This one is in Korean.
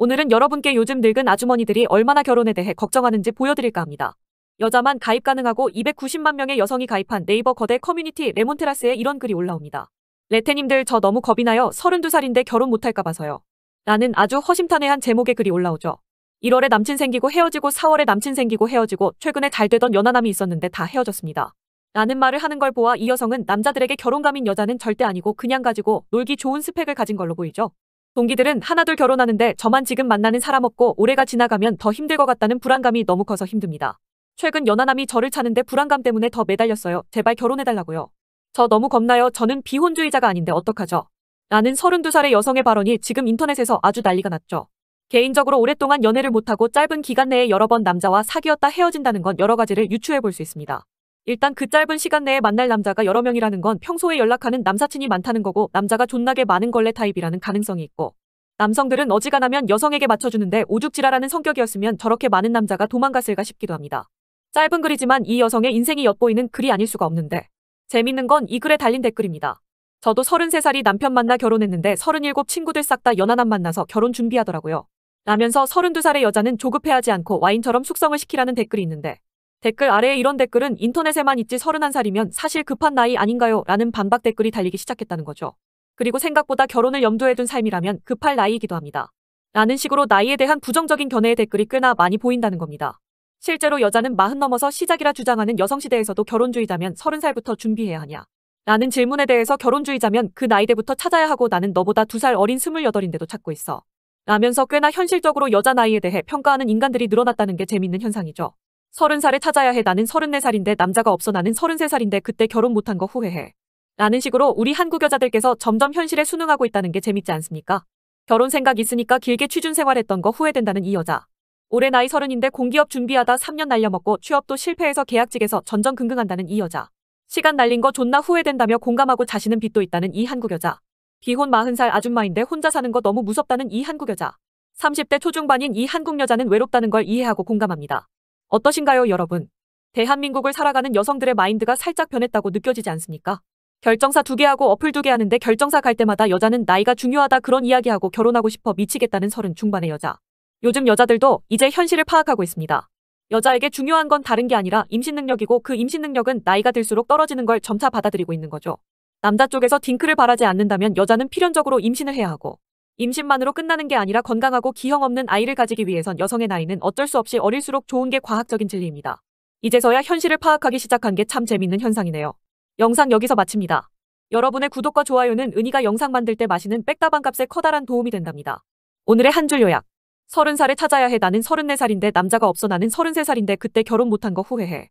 오늘은 여러분께 요즘 늙은 아주머니들이 얼마나 결혼에 대해 걱정하는지 보여드릴까 합니다. 여자만 가입 가능하고 290만 명의 여성이 가입한 네이버 거대 커뮤니티 레몬트라스에 이런 글이 올라옵니다. 레테님들 저 너무 겁이 나요. 32살인데 결혼 못할까 봐서요. 나는 아주 허심탄회한 제목의 글이 올라오죠. 1월에 남친 생기고 헤어지고 4월에 남친 생기고 헤어지고 최근에 잘 되던 연하남이 있었는데 다 헤어졌습니다. 라는 말을 하는 걸 보아 이 여성은 남자들에게 결혼감인 여자는 절대 아니고 그냥 가지고 놀기 좋은 스펙을 가진 걸로 보이죠. 동기들은 하나둘 결혼하는데 저만 지금 만나는 사람 없고 올해가 지나가면 더 힘들 것 같다는 불안감이 너무 커서 힘듭니다. 최근 연하남이 저를 차는데 불안감 때문에 더 매달렸어요. 제발 결혼해달라고요. 저 너무 겁나요. 저는 비혼주의자가 아닌데 어떡하죠? 라는 32살의 여성의 발언이 지금 인터넷에서 아주 난리가 났죠. 개인적으로 오랫동안 연애를 못하고 짧은 기간 내에 여러 번 남자와 사귀었다 헤어진다는 건 여러 가지를 유추해 볼 수 있습니다. 일단 그 짧은 시간 내에 만날 남자가 여러 명이라는 건 평소에 연락하는 남사친이 많다는 거고 남자가 존나게 많은 걸레 타입이라는 가능성이 있고 남성들은 어지간하면 여성에게 맞춰주는데 오죽지라라는 성격이었으면 저렇게 많은 남자가 도망갔을까 싶기도 합니다. 짧은 글이지만 이 여성의 인생이 엿보이는 글이 아닐 수가 없는데 재밌는 건 이 글에 달린 댓글입니다. 저도 33살이 남편 만나 결혼했는데 37 친구들 싹 다 연하남 만나서 결혼 준비하더라고요. 라면서 32살의 여자는 조급해하지 않고 와인처럼 숙성을 시키라는 댓글이 있는데 댓글 아래에 이런 댓글은 인터넷에만 있지 31살이면 사실 급한 나이 아닌가요? 라는 반박 댓글이 달리기 시작했다는 거죠. 그리고 생각보다 결혼을 염두에 둔 삶이라면 급할 나이이기도 합니다. 라는 식으로 나이에 대한 부정적인 견해의 댓글이 꽤나 많이 보인다는 겁니다. 실제로 여자는 마흔 넘어서 시작이라 주장하는 여성시대에서도 결혼주의자면 30살부터 준비해야 하냐? 라는 질문에 대해서 결혼주의자면 그 나이대부터 찾아야 하고 나는 너보다 두 살 어린 28인데도 찾고 있어. 라면서 꽤나 현실적으로 여자 나이에 대해 평가하는 인간들이 늘어났다는 게 재밌는 현상이죠. 서른 살에 찾아야 해 나는 서른네 살인데 남자가 없어 나는 서른세 살인데 그때 결혼 못한 거 후회해. 라는 식으로 우리 한국 여자들께서 점점 현실에 순응하고 있다는 게 재밌지 않습니까? 결혼 생각 있으니까 길게 취준 생활했던 거 후회된다는 이 여자. 올해 나이 서른인데 공기업 준비하다 3년 날려먹고 취업도 실패해서 계약직에서 전전긍긍한다는 이 여자. 시간 날린 거 존나 후회된다며 공감하고 자신은 빚도 있다는 이 한국 여자. 비혼 40살 아줌마인데 혼자 사는 거 너무 무섭다는 이 한국 여자. 30대 초중반인 이 한국 여자는 외롭다는 걸 이해하고 공감합니다. 어떠신가요, 여러분? 대한민국을 살아가는 여성들의 마인드가 살짝 변했다고 느껴지지 않습니까? 결정사 두 개하고 어플 두 개 하는데 결정사 갈 때마다 여자는 나이가 중요하다 그런 이야기하고 결혼하고 싶어 미치겠다는 서른 중반의 여자. 요즘 여자들도 이제 현실을 파악하고 있습니다. 여자에게 중요한 건 다른 게 아니라 임신 능력이고 그 임신 능력은 나이가 들수록 떨어지는 걸 점차 받아들이고 있는 거죠. 남자 쪽에서 딩크를 바라지 않는다면 여자는 필연적으로 임신을 해야 하고 임신만으로 끝나는 게 아니라 건강하고 기형 없는 아이를 가지기 위해선 여성의 나이는 어쩔 수 없이 어릴수록 좋은 게 과학적인 진리입니다. 이제서야 현실을 파악하기 시작한 게 참 재밌는 현상이네요. 영상 여기서 마칩니다. 여러분의 구독과 좋아요는 은희가 영상 만들 때 마시는 백다방 값에 커다란 도움이 된답니다. 오늘의 한 줄 요약. 30살에 찾아야 해 나는 34살인데 남자가 없어 나는 33살인데 그때 결혼 못한 거 후회해.